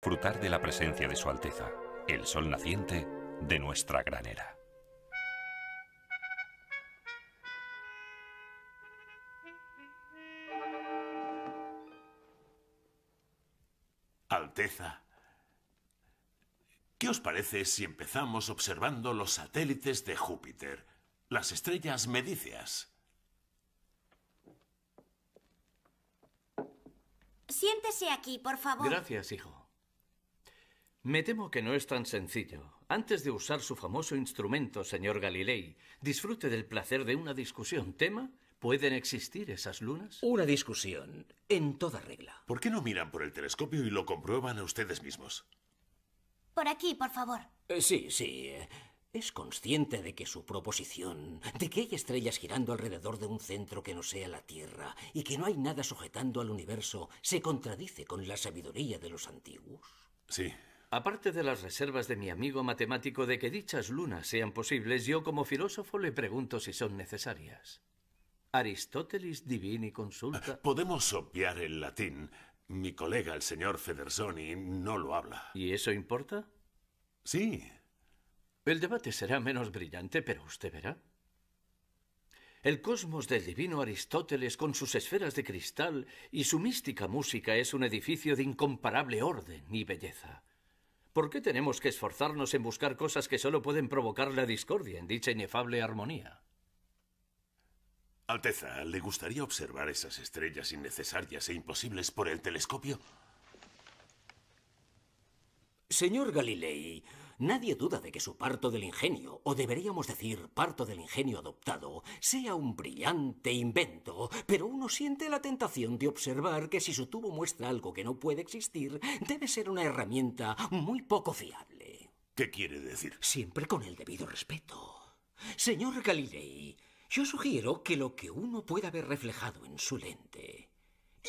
Frutar de la presencia de Su Alteza, el sol naciente de nuestra granera. Alteza, ¿qué os parece si empezamos observando los satélites de Júpiter, las estrellas medicias? Siéntese aquí, por favor. Gracias, hijo. Me temo que no es tan sencillo. Antes de usar su famoso instrumento, señor Galilei, disfrute del placer de una discusión. ¿Tema? ¿Pueden existir esas lunas? Una discusión, en toda regla. ¿Por qué no miran por el telescopio y lo comprueban a ustedes mismos? Por aquí, por favor. Eh, sí, sí. Eh. ¿Es consciente de que su proposición, de que hay estrellas girando alrededor de un centro que no sea la Tierra y que no hay nada sujetando al universo, se contradice con la sabiduría de los antiguos? Sí, Aparte de las reservas de mi amigo matemático de que dichas lunas sean posibles, yo como filósofo le pregunto si son necesarias. Aristóteles divini consulta. Podemos obviar el latín. Mi colega, el señor Federsoni, no lo habla. ¿Y eso importa? Sí. El debate será menos brillante, pero usted verá. El cosmos del divino Aristóteles, con sus esferas de cristal y su mística música, es un edificio de incomparable orden y belleza. ¿Por qué tenemos que esforzarnos en buscar cosas que solo pueden provocar la discordia en dicha inefable armonía? Alteza, ¿le gustaría observar esas estrellas innecesarias e imposibles por el telescopio? Señor Galilei, nadie duda de que su parto del ingenio, o deberíamos decir parto del ingenio adoptado, sea un brillante invento, pero uno siente la tentación de observar que si su tubo muestra algo que no puede existir, debe ser una herramienta muy poco fiable. ¿Qué quiere decir? Siempre con el debido respeto. Señor Galilei, yo sugiero que lo que uno pueda ver reflejado en su lente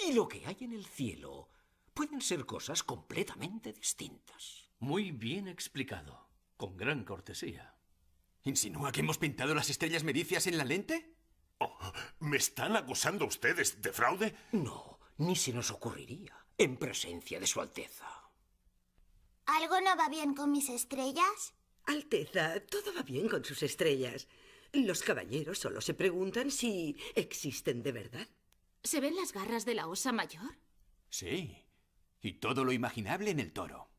y lo que hay en el cielo pueden ser cosas completamente distintas. Muy bien explicado, con gran cortesía. ¿Insinúa que hemos pintado las estrellas mericias en la lente? Oh, ¿Me están acusando ustedes de fraude? No, ni se nos ocurriría, en presencia de Su Alteza. ¿Algo no va bien con mis estrellas? Alteza, todo va bien con sus estrellas. Los caballeros solo se preguntan si existen de verdad. ¿Se ven las garras de la osa mayor? Sí y todo lo imaginable en el toro.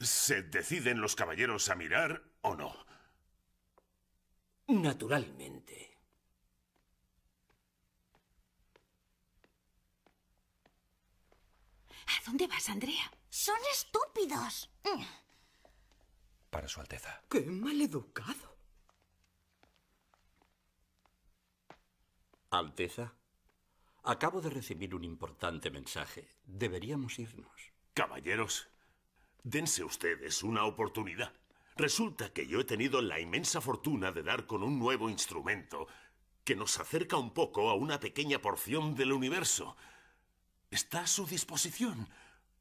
¿Se deciden los caballeros a mirar o no? Naturalmente. ¿A dónde vas, Andrea? Son estúpidos. Para Su Alteza. Qué maleducado. Alteza. Acabo de recibir un importante mensaje. Deberíamos irnos. Caballeros, dense ustedes una oportunidad. Resulta que yo he tenido la inmensa fortuna de dar con un nuevo instrumento que nos acerca un poco a una pequeña porción del universo. Está a su disposición.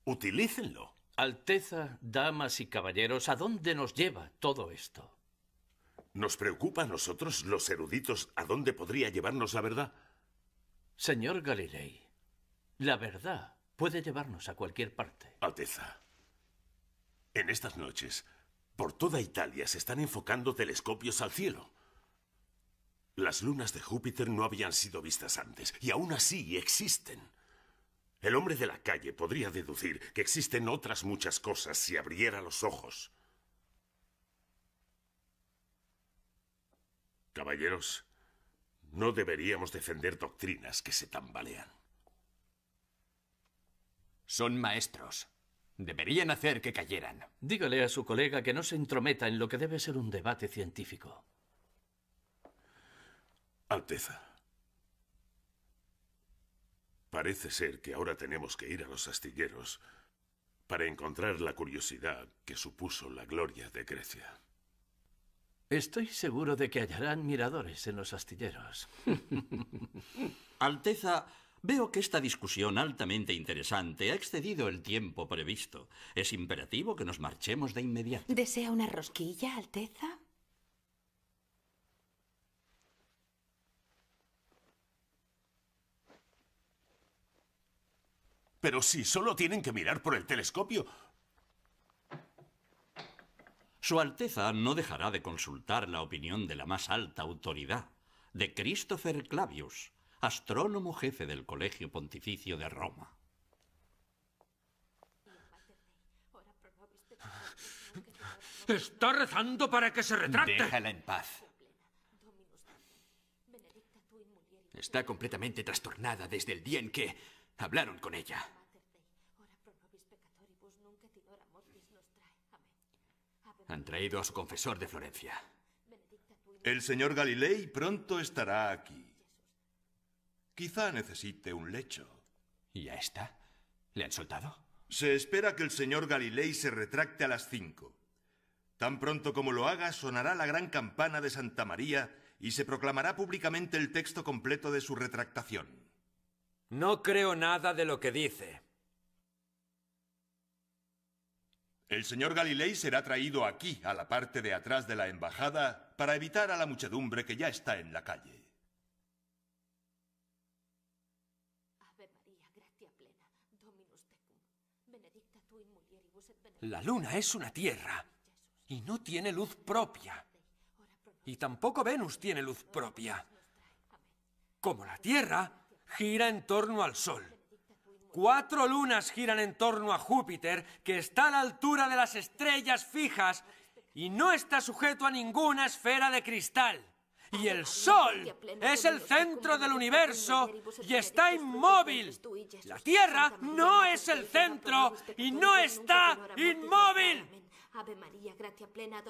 Utilícenlo. Alteza, damas y caballeros, ¿a dónde nos lleva todo esto? Nos preocupa a nosotros, los eruditos, a dónde podría llevarnos la verdad. Señor Galilei, la verdad puede llevarnos a cualquier parte. Alteza, en estas noches, por toda Italia se están enfocando telescopios al cielo. Las lunas de Júpiter no habían sido vistas antes, y aún así existen. El hombre de la calle podría deducir que existen otras muchas cosas si abriera los ojos. Caballeros, no deberíamos defender doctrinas que se tambalean. Son maestros. Deberían hacer que cayeran. Dígale a su colega que no se entrometa en lo que debe ser un debate científico. Alteza. Parece ser que ahora tenemos que ir a los astilleros para encontrar la curiosidad que supuso la gloria de Grecia. Estoy seguro de que hallarán miradores en los astilleros. Alteza, veo que esta discusión altamente interesante ha excedido el tiempo previsto. Es imperativo que nos marchemos de inmediato. ¿Desea una rosquilla, Alteza? Pero si solo tienen que mirar por el telescopio, su Alteza no dejará de consultar la opinión de la más alta autoridad, de Christopher Clavius, astrónomo jefe del Colegio Pontificio de Roma. Está rezando para que se retracte. Déjala en paz. Está completamente trastornada desde el día en que hablaron con ella. Han traído a su confesor de Florencia. El señor Galilei pronto estará aquí. Quizá necesite un lecho. ¿Y ya está? ¿Le han soltado? Se espera que el señor Galilei se retracte a las cinco. Tan pronto como lo haga, sonará la gran campana de Santa María y se proclamará públicamente el texto completo de su retractación. No creo nada de lo que dice. El señor Galilei será traído aquí, a la parte de atrás de la embajada, para evitar a la muchedumbre que ya está en la calle. La luna es una tierra y no tiene luz propia. Y tampoco Venus tiene luz propia. Como la Tierra gira en torno al Sol. Cuatro lunas giran en torno a Júpiter, que está a la altura de las estrellas fijas y no está sujeto a ninguna esfera de cristal. Y el Sol es el centro del universo y está inmóvil. La Tierra no es el centro y no está inmóvil. Ave María, gracia plena,